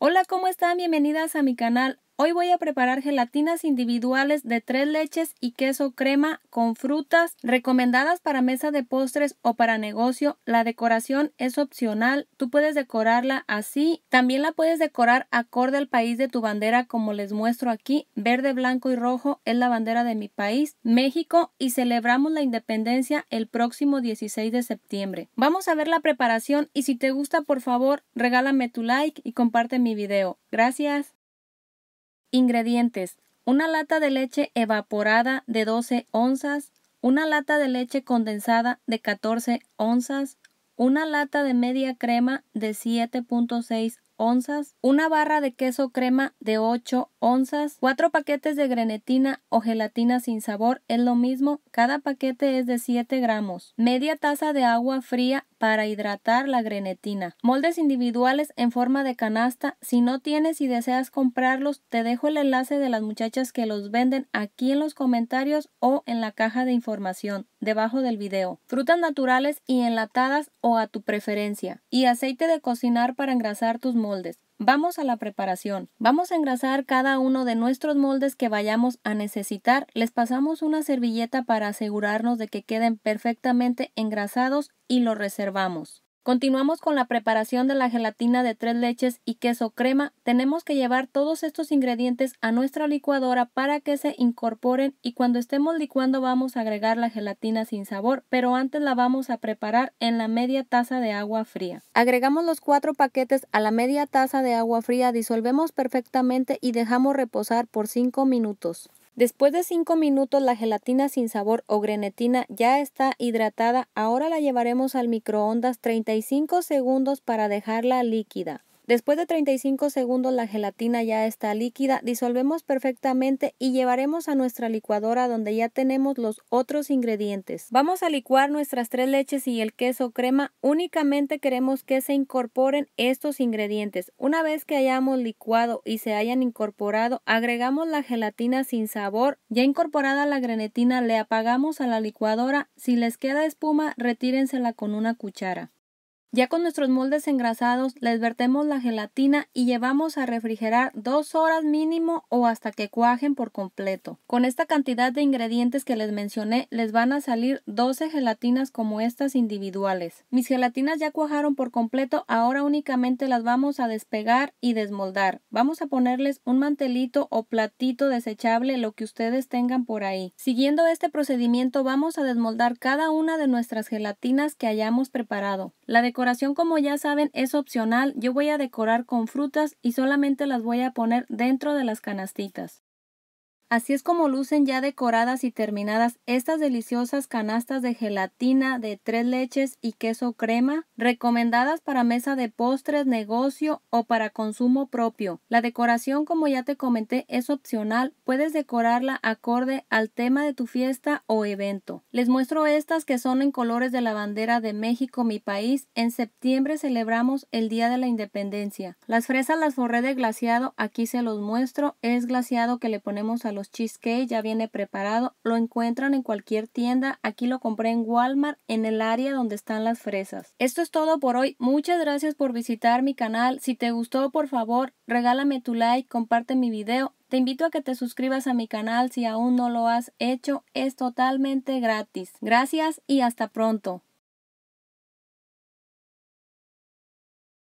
Hola, ¿cómo están? Bienvenidas a mi canal Hoy voy a preparar gelatinas individuales de tres leches y queso crema con frutas recomendadas para mesa de postres o para negocio. La decoración es opcional, tú puedes decorarla así. También la puedes decorar acorde al país de tu bandera como les muestro aquí. Verde, blanco y rojo es la bandera de mi país, México, y celebramos la independencia el próximo 16 de septiembre. Vamos a ver la preparación y si te gusta por favor regálame tu like y comparte mi video. Gracias. Ingredientes. Una lata de leche evaporada de 12 onzas, una lata de leche condensada de 14 onzas, una lata de media crema de 7.6 onzas, una barra de queso crema de 8 onzas, 4 paquetes de grenetina o gelatina sin sabor es lo mismo, cada paquete es de 7 gramos, media taza de agua fría para hidratar la grenetina, moldes individuales en forma de canasta, si no tienes y deseas comprarlos, te dejo el enlace de las muchachas que los venden aquí en los comentarios o en la caja de información debajo del video, frutas naturales y enlatadas o a tu preferencia, y aceite de cocinar para engrasar tus moldes moldes. Vamos a la preparación. Vamos a engrasar cada uno de nuestros moldes que vayamos a necesitar. Les pasamos una servilleta para asegurarnos de que queden perfectamente engrasados y lo reservamos. Continuamos con la preparación de la gelatina de tres leches y queso crema. Tenemos que llevar todos estos ingredientes a nuestra licuadora para que se incorporen y cuando estemos licuando vamos a agregar la gelatina sin sabor, pero antes la vamos a preparar en la media taza de agua fría. Agregamos los cuatro paquetes a la media taza de agua fría, disolvemos perfectamente y dejamos reposar por cinco minutos. Después de 5 minutos la gelatina sin sabor o grenetina ya está hidratada. Ahora la llevaremos al microondas 35 segundos para dejarla líquida. Después de 35 segundos la gelatina ya está líquida, disolvemos perfectamente y llevaremos a nuestra licuadora donde ya tenemos los otros ingredientes. Vamos a licuar nuestras tres leches y el queso crema, únicamente queremos que se incorporen estos ingredientes. Una vez que hayamos licuado y se hayan incorporado, agregamos la gelatina sin sabor. Ya incorporada la grenetina le apagamos a la licuadora, si les queda espuma retírensela con una cuchara. Ya con nuestros moldes engrasados les vertemos la gelatina y llevamos a refrigerar dos horas mínimo o hasta que cuajen por completo. Con esta cantidad de ingredientes que les mencioné les van a salir 12 gelatinas como estas individuales. Mis gelatinas ya cuajaron por completo, ahora únicamente las vamos a despegar y desmoldar. Vamos a ponerles un mantelito o platito desechable, lo que ustedes tengan por ahí. Siguiendo este procedimiento vamos a desmoldar cada una de nuestras gelatinas que hayamos preparado. La de decoración, como ya saben, es opcional. Yo voy a decorar con frutas y solamente las voy a poner dentro de las canastitas. Así es como lucen ya decoradas y terminadas estas deliciosas canastas de gelatina de tres leches y queso crema, recomendadas para mesa de postres, negocio o para consumo propio. La decoración, como ya te comenté, es opcional, puedes decorarla acorde al tema de tu fiesta o evento. Les muestro estas que son en colores de la bandera de México, mi país. En septiembre celebramos el Día de la Independencia. Las fresas las forré de glaciado, aquí se los muestro, es glaciado que le ponemos al los cheesecake ya viene preparado. Lo encuentran en cualquier tienda. Aquí lo compré en Walmart, en el área donde están las fresas. Esto es todo por hoy. Muchas gracias por visitar mi canal. Si te gustó, por favor, regálame tu like, comparte mi video. Te invito a que te suscribas a mi canal si aún no lo has hecho. Es totalmente gratis. Gracias y hasta pronto.